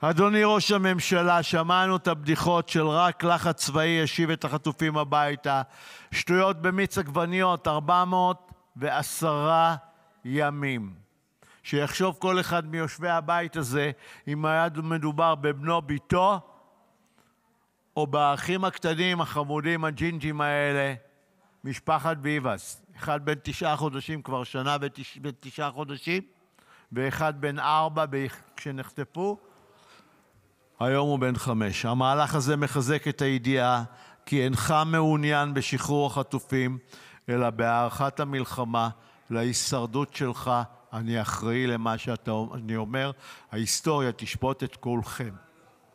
אדוני ראש הממשלה: שמענו את הבדיחות של "רק לחץ צבאי ישיב את החטופים הביתה"; שטויות במיץ עגבניות 410 ימים שיחשוב כל אחד מיושבי הבית הזה אם היה מדובר בבנו ביתו או באחים הקטנים החמודים הג'ינג'ים האלה משפחת ביבס אחד בן תשעה חודשים כבר שנה ותשעה חודשים ואחד בן ארבע כשנחטפו, היום הוא בן חמש: המהלך הזה מחזק את הידיעה כי אינך מעוניין בשחרור החטופים אלא בהארכת המלחמה. להישרדות שלך אני אחראי למה שאני אומר. ההיסטוריה תשפוט את כולכם.